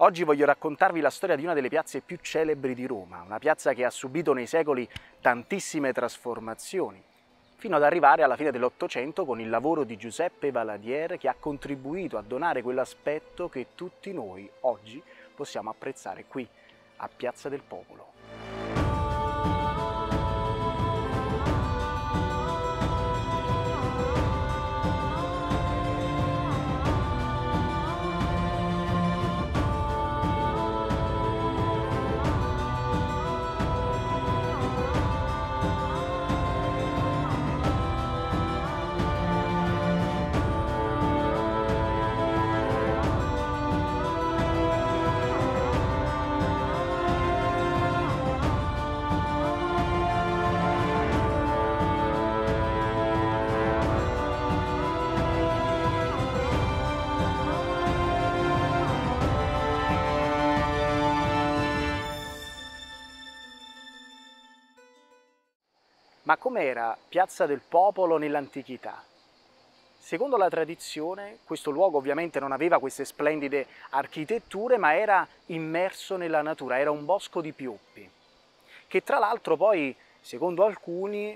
Oggi voglio raccontarvi la storia di una delle piazze più celebri di Roma, una piazza che ha subito nei secoli tantissime trasformazioni, fino ad arrivare alla fine dell'Ottocento con il lavoro di Giuseppe Valadier che ha contribuito a donare quell'aspetto che tutti noi oggi possiamo apprezzare qui, a Piazza del Popolo. Ma com'era Piazza del Popolo nell'antichità? Secondo la tradizione, questo luogo ovviamente non aveva queste splendide architetture, ma era immerso nella natura, era un bosco di pioppi, che tra l'altro poi, secondo alcuni,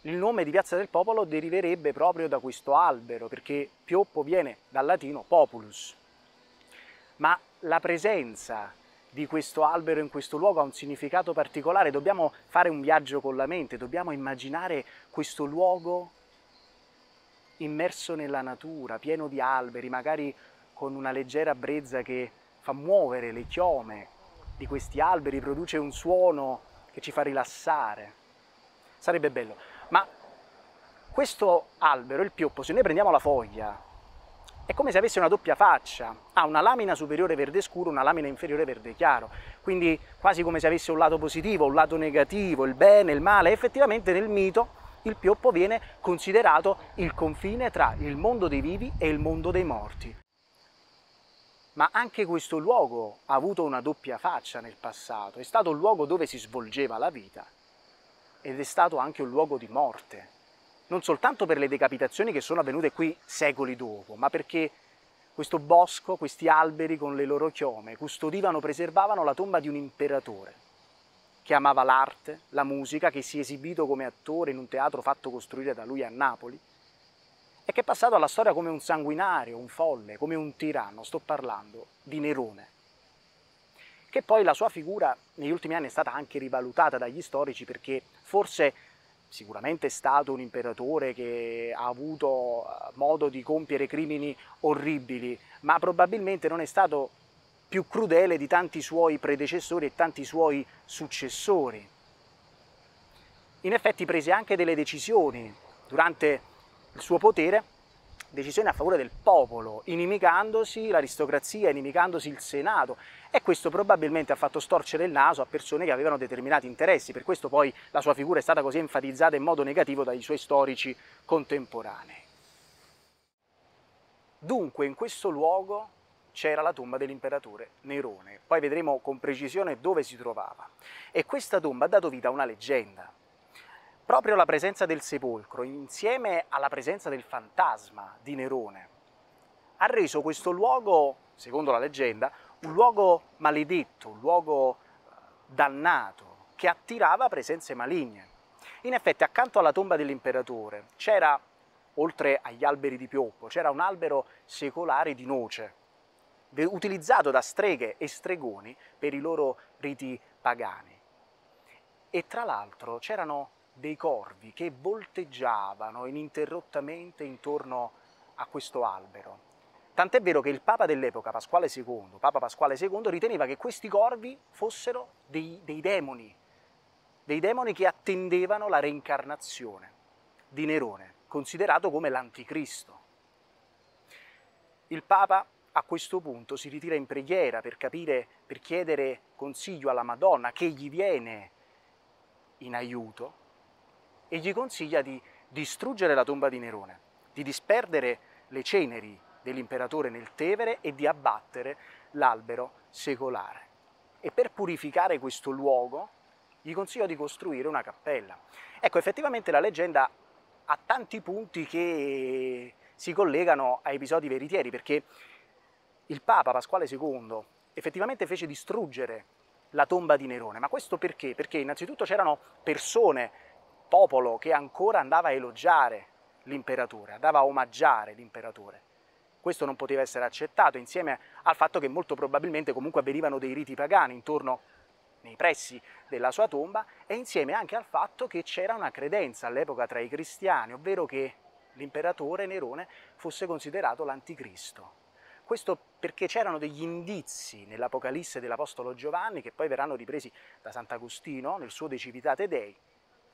il nome di Piazza del Popolo deriverebbe proprio da questo albero, perché pioppo viene dal latino populus. Ma la presenza di questo albero in questo luogo ha un significato particolare, dobbiamo fare un viaggio con la mente, dobbiamo immaginare questo luogo immerso nella natura, pieno di alberi, magari con una leggera brezza che fa muovere le chiome di questi alberi, produce un suono che ci fa rilassare. Sarebbe bello. Ma questo albero, il pioppo, se noi prendiamo la foglia è come se avesse una doppia faccia, ha una lamina superiore verde scuro, una lamina inferiore verde chiaro, quindi quasi come se avesse un lato positivo, un lato negativo, il bene, il male, effettivamente nel mito il pioppo viene considerato il confine tra il mondo dei vivi e il mondo dei morti. Ma anche questo luogo ha avuto una doppia faccia nel passato, è stato un luogo dove si svolgeva la vita ed è stato anche un luogo di morte, non soltanto per le decapitazioni che sono avvenute qui secoli dopo, ma perché questo bosco, questi alberi con le loro chiome custodivano, preservavano la tomba di un imperatore che amava l'arte, la musica, che si è esibito come attore in un teatro fatto costruire da lui a Napoli e che è passato alla storia come un sanguinario, un folle, come un tiranno, sto parlando di Nerone, che poi la sua figura negli ultimi anni è stata anche rivalutata dagli storici perché forse sicuramente è stato un imperatore che ha avuto eh, modo di compiere crimini orribili, ma probabilmente non è stato più crudele di tanti suoi predecessori e tanti suoi successori. In effetti prese anche delle decisioni durante il suo potere decisioni a favore del popolo, inimicandosi l'aristocrazia, inimicandosi il Senato e questo probabilmente ha fatto storcere il naso a persone che avevano determinati interessi, per questo poi la sua figura è stata così enfatizzata in modo negativo dai suoi storici contemporanei. Dunque in questo luogo c'era la tomba dell'imperatore Nerone, poi vedremo con precisione dove si trovava e questa tomba ha dato vita a una leggenda, Proprio la presenza del sepolcro, insieme alla presenza del fantasma di Nerone, ha reso questo luogo, secondo la leggenda, un luogo maledetto, un luogo eh, dannato, che attirava presenze maligne. In effetti, accanto alla tomba dell'imperatore c'era, oltre agli alberi di pioppo, c'era un albero secolare di noce, utilizzato da streghe e stregoni per i loro riti pagani. E tra l'altro c'erano dei corvi che volteggiavano ininterrottamente intorno a questo albero. Tant'è vero che il Papa dell'epoca, Pasquale II, Papa Pasquale II, riteneva che questi corvi fossero dei, dei demoni, dei demoni che attendevano la reincarnazione di Nerone, considerato come l'anticristo. Il Papa a questo punto si ritira in preghiera per capire, per chiedere consiglio alla Madonna che gli viene in aiuto e gli consiglia di distruggere la tomba di Nerone, di disperdere le ceneri dell'imperatore nel Tevere e di abbattere l'albero secolare. E per purificare questo luogo gli consiglia di costruire una cappella. Ecco, effettivamente la leggenda ha tanti punti che si collegano a episodi veritieri, perché il Papa Pasquale II effettivamente fece distruggere la tomba di Nerone. Ma questo perché? Perché innanzitutto c'erano persone popolo che ancora andava a elogiare l'imperatore, andava a omaggiare l'imperatore. Questo non poteva essere accettato insieme al fatto che molto probabilmente comunque avvenivano dei riti pagani intorno nei pressi della sua tomba e insieme anche al fatto che c'era una credenza all'epoca tra i cristiani, ovvero che l'imperatore Nerone fosse considerato l'anticristo. Questo perché c'erano degli indizi nell'Apocalisse dell'Apostolo Giovanni, che poi verranno ripresi da Sant'Agostino nel suo De Civitate Dei,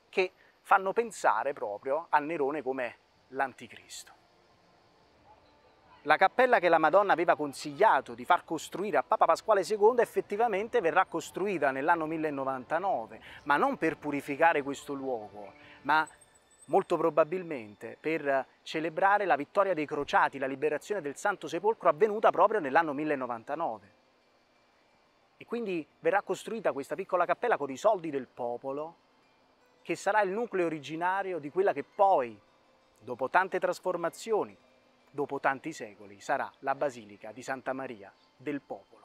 che fanno pensare proprio a Nerone come l'anticristo. La cappella che la Madonna aveva consigliato di far costruire a Papa Pasquale II effettivamente verrà costruita nell'anno 1099, ma non per purificare questo luogo, ma molto probabilmente per celebrare la vittoria dei crociati, la liberazione del Santo Sepolcro avvenuta proprio nell'anno 1099. E quindi verrà costruita questa piccola cappella con i soldi del popolo che sarà il nucleo originario di quella che poi, dopo tante trasformazioni, dopo tanti secoli, sarà la Basilica di Santa Maria del Popolo.